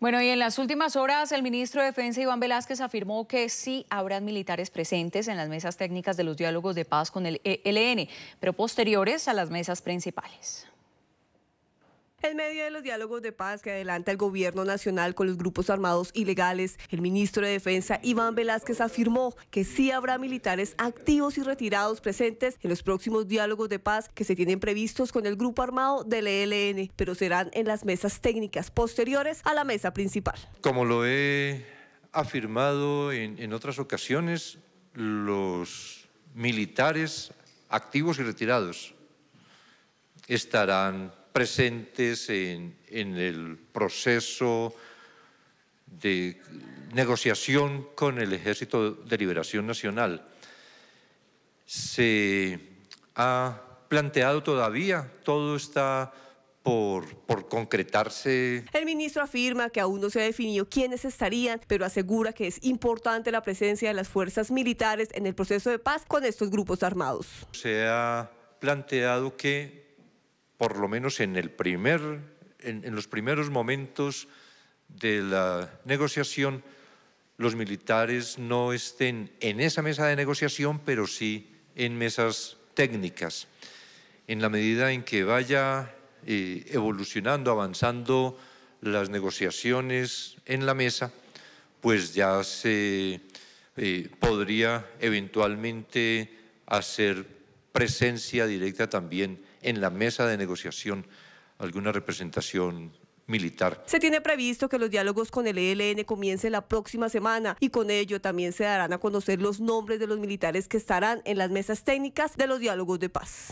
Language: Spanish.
Bueno, y en las últimas horas el ministro de Defensa Iván Velázquez afirmó que sí habrán militares presentes en las mesas técnicas de los diálogos de paz con el ELN, pero posteriores a las mesas principales. En medio de los diálogos de paz que adelanta el gobierno nacional con los grupos armados ilegales, el ministro de Defensa Iván Velázquez afirmó que sí habrá militares activos y retirados presentes en los próximos diálogos de paz que se tienen previstos con el grupo armado del ELN, pero serán en las mesas técnicas posteriores a la mesa principal. Como lo he afirmado en, otras ocasiones, los militares activos y retirados estarán presentes en, el proceso de negociación con el Ejército de Liberación Nacional. Se ha planteado todavía, todo está por, por, concretarse. El ministro afirma que aún no se ha definido quiénes estarían, pero asegura que es importante la presencia de las fuerzas militares en el proceso de paz con estos grupos armados. Se ha planteado que por lo menos en, los primeros momentos de la negociación, los militares no estén en esa mesa de negociación, pero sí en mesas técnicas. En la medida en que vaya eh, evolucionando, avanzando las negociaciones en la mesa, pues ya se eh, podría eventualmente hacer presencia directa también en la mesa de negociación alguna representación militar. Se tiene previsto que los diálogos con el ELN comiencen la próxima semana y con ello también se darán a conocer los nombres de los militares que estarán en las mesas técnicas de los diálogos de paz.